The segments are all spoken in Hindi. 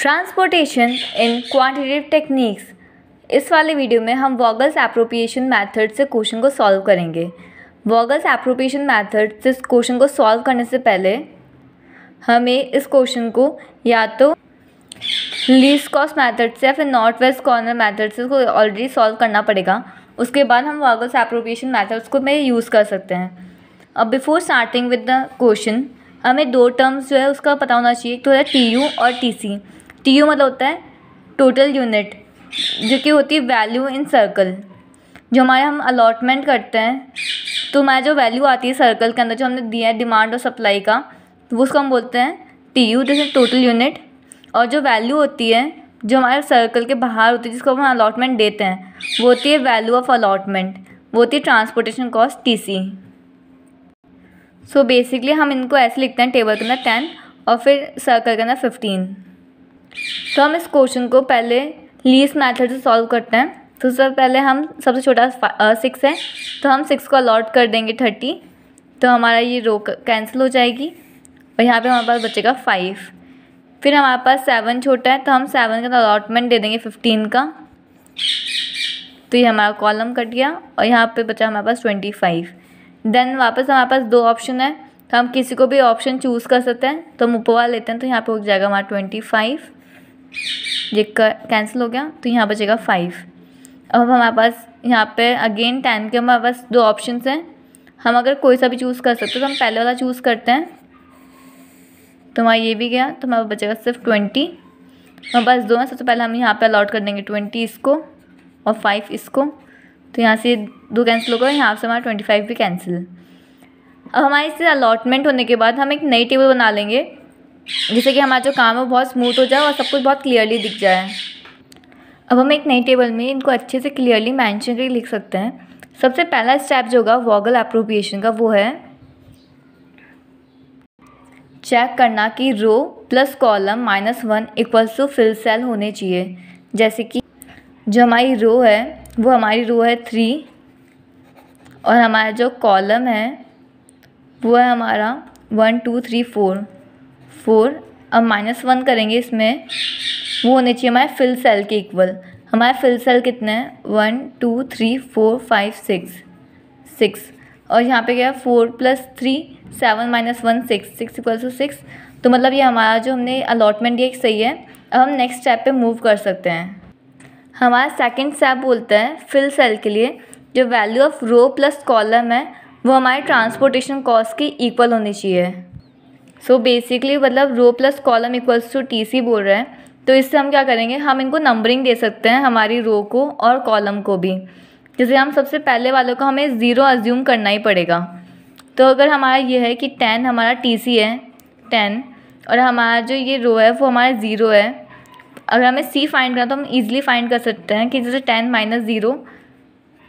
ट्रांसपोर्टेशन इन क्वांटिटेटिव टेक्निक्स इस वाले वीडियो में हम वॉगल्स एप्रोप्रिएशन मेथड से क्वेश्चन को सॉल्व करेंगे वॉगल्स एप्रोप्रिएशन मेथड से इस क्वेश्चन को सॉल्व करने से पहले हमें इस क्वेश्चन को या तो लीस्ट कॉस्ट मैथड से या फिर नॉर्थ वेस्ट कॉर्नर मैथड से उसको ऑलरेडी सॉल्व करना पड़ेगा उसके बाद हम वॉगल्स एप्रोप्रिएशन मैथड्स को मैं यूज़ कर सकते हैं अब before starting with the question हमें दो टर्म्स जो है उसका पता होना चाहिए तो है टी यू और टी सी टी यू मतलब होता है टोटल यूनिट जो कि होती है वैल्यू इन सर्कल जो हमारे हम अलॉटमेंट करते हैं तो हमारा जो वैल्यू आती है सर्कल के अंदर जो हमने दिया है डिमांड और सप्लाई का तो उसको हम बोलते हैं टी यू जैसे टोटल यूनिट और जो वैल्यू होती है जो हमारे सर्कल के बाहर होती है जिसको हम अलॉटमेंट देते हैं वो होती है वैल्यू ऑफ अलॉटमेंट वो होती है transportation cost T C so basically हम इनको ऐसे लिखते हैं टेबल के अंदर टेन और फिर सर्कल के अंदर फिफ्टीन तो हम इस क्वेश्चन को पहले लीस मैथड से सॉल्व करते हैं तो सबसे पहले हम सबसे छोटा सिक्स है तो हम सिक्स को अलॉट कर देंगे थर्टी तो हमारा ये रो कैंसिल हो जाएगी और यहाँ पे हमारे पास बचेगा फाइव फिर हमारे पास सेवन छोटा है तो हम सेवन का अलॉटमेंट दे देंगे फिफ्टीन का तो ये हमारा कॉलम कट गया और यहाँ पे बचा हमारे पास ट्वेंटी फाइव देन वापस हमारे पास दो ऑप्शन है तो हम किसी को भी ऑप्शन चूज़ कर सकते हैं तो हम उपवा लेते हैं तो यहाँ पे हो जाएगा हमारा ट्वेंटी फाइव ये कैंसिल हो गया तो यहाँ बचेगा फाइव अब हमारे पास यहाँ पे अगेन टेन के हमारे पास दो ऑप्शन हैं हम अगर कोई सा भी चूज़ कर सकते तो हम पहले वाला चूज़ करते हैं तो हमारा ये भी गया तो हमारे बचेगा सिर्फ ट्वेंटी हमारे पास दो हैं सबसे पहले हम यहाँ पे अलॉट कर देंगे ट्वेंटी इसको और फाइव इसको तो यहाँ से दो कैंसिल हो गए यहाँ से हमारा ट्वेंटी फाइव भी कैंसिल अब हमारे इससे अलॉटमेंट होने के बाद हम एक नई टेबल बना लेंगे जिससे कि हमारा जो काम है बहुत स्मूथ हो जाए और सब कुछ बहुत क्लियरली दिख जाए अब हम एक नई टेबल में इनको अच्छे से क्लियरली मैंशन करके लिख सकते हैं सबसे पहला स्टेप जो होगा वॉगल अप्रोप्रिएशन का वो है चेक करना कि row plus column minus one equals to fill cell होने चाहिए जैसे कि जो हमारी रो है वो हमारी रो है थ्री और हमारा जो कॉलम है वो है हमारा one two three four four अब माइनस वन करेंगे इसमें वो होने चाहिए हमारे फिल सेल के इक्वल हमारे फिल सेल कितने हैं one two three four five six six और यहाँ पे क्या है four plus three seven minus one six six equal to six तो मतलब ये हमारा जो हमने अलॉटमेंट दिया सही है अब हम नेक्स्ट स्टेप पे मूव कर सकते हैं हमारा सेकंड स्टेप बोलता है फिल सेल के लिए जो value of row plus column है वो हमारे ट्रांसपोर्टेशन कॉस्ट के इक्वल होनी चाहिए सो बेसिकली मतलब row plus column equals to T C बोल रहे हैं तो इससे हम क्या करेंगे हम इनको नंबरिंग दे सकते हैं हमारी रो को और कॉलम को भी जैसे हम सबसे पहले वालों को हमें ज़ीरो अज्यूम करना ही पड़ेगा तो अगर हमारा ये है कि टेन हमारा टी सी है टेन और हमारा जो ये रो है वो हमारा ज़ीरो है अगर हमें सी फाइंड करना तो हम ईजिली फाइंड कर सकते हैं कि जैसे टेन माइनस ज़ीरो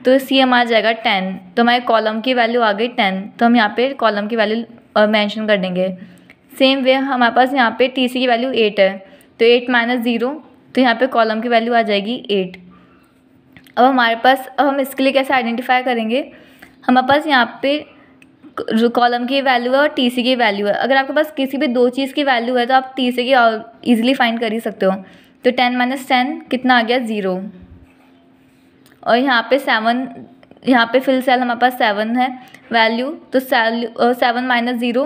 तो सी हमारा जाएगा टेन तो हमारे कॉलम की वैल्यू आ गई टेन तो हम यहाँ पे कॉलम की वैल्यू मेंशन कर देंगे सेम वे हमारे पास यहाँ पे टी सी की वैल्यू एट है तो एट माइनस ज़ीरो तो यहाँ पे कॉलम की वैल्यू आ जाएगी एट अब हमारे पास अब हम इसके लिए कैसे आइडेंटिफाई करेंगे हमारे पास यहाँ पे कॉलम की वैल्यू है और टी सी की वैल्यू है अगर आपके पास किसी भी दो चीज़ की वैल्यू है तो आप टी सी की ईजिली फाइंड कर ही सकते हो तो टेन माइनस टेन कितना आ गया ज़ीरो और यहाँ पे सेवन यहाँ पे फिल सेल हमारे पास सेवन है वैल्यू तो सेल सेवन माइनस ज़ीरो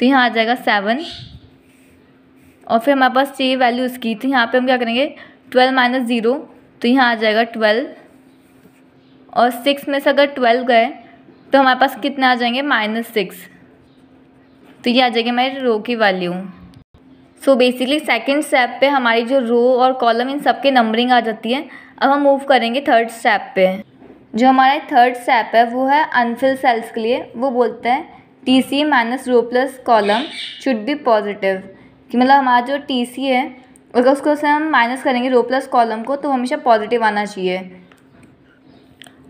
तो यहाँ आ जाएगा सेवन और फिर हमारे पास चाहिए वैल्यू उसकी तो यहाँ पे हम क्या करेंगे ट्वेल्व माइनस ज़ीरो तो यहाँ आ जाएगा ट्वेल्व और सिक्स में से अगर ट्वेल्व गए तो हमारे पास कितने आ जाएंगे माइनस सिक्स तो ये आ जाएगी हमारी रो की value so basically second step पे हमारी जो रो और कॉलम इन सब के नंबरिंग आ जाती है अब हम मूव करेंगे थर्ड स्टेप पे जो हमारा थर्ड स्टेप है वो है अनफिल सेल्स के लिए वो बोलते हैं T C minus row plus column should be positive कि मतलब हमारा जो टी सी है अगर उसको से हम माइनस करेंगे रो प्लस कॉलम को तो हमेशा पॉजिटिव आना चाहिए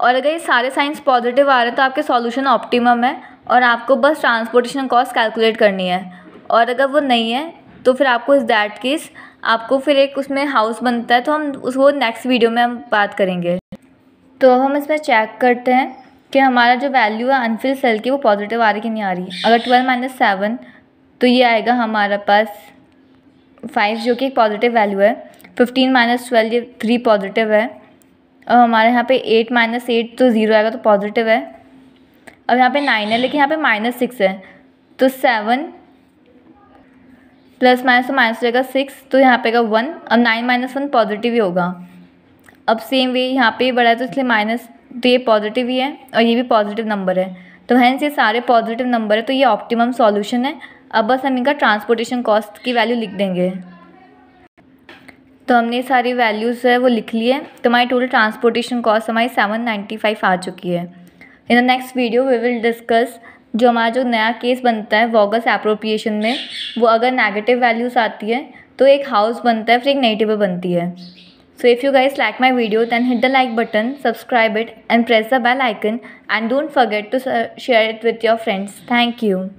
और अगर ये सारे साइंस पॉजिटिव आ रहे हैं तो आपके सॉल्यूशन ऑप्टिमम है और आपको बस ट्रांसपोर्टेशन कॉस्ट कैलकुलेट करनी है और अगर वो नहीं है तो फिर आपको इस दैट केस आपको फिर एक उसमें हाउस बनता है तो हम उस वो नेक्स्ट वीडियो में हम बात करेंगे तो हम इसमें चेक करते हैं कि हमारा जो वैल्यू है अनफिल सेल की वो पॉजिटिव आ रही कि नहीं आ रही अगर ट्वेल्व माइनस सेवन तो ये आएगा हमारा पास फाइव जो कि एक पॉजिटिव वैल्यू है फिफ्टीन माइनस ट्वेल्व ये थ्री पॉजिटिव है और हमारे यहाँ पे एट माइनस एट तो ज़ीरो आएगा तो पॉजिटिव है अब यहाँ पे नाइन है लेकिन यहाँ पे माइनस सिक्स है तो सेवन प्लस माइनस तो माइनस जाएगा सिक्स तो यहाँ पे का वन अब नाइन माइनस वन पॉजिटिव ही होगा अब सेम वे यहाँ पे बढ़ा है तो इसलिए माइनस तो ये पॉजिटिव ही है और ये भी पॉजिटिव नंबर है तो हैंस ये सारे पॉजिटिव नंबर है तो ये ऑप्टिमम सॉल्यूशन है अब बस हम इनका ट्रांसपोर्टेशन कॉस्ट की वैल्यू लिख देंगे तो हमने ये सारी वैल्यूज़ है वो लिख ली है तो हमारी टोटल ट्रांसपोर्टेशन कॉस्ट हमारी सेवन नाइन्टी फाइव आ चुकी है in the next video we will discuss जो हमारा जो नया केस बनता है वॉगस एप्रोप्रिएशन में वो अगर नेगेटिव वैल्यूज़ आती है तो एक हाउस बनता है फिर एक नेगेटिव बनती है So if you guys like my video then hit the like button, subscribe it and press the bell icon and don't forget to share it with your friends. Thank you.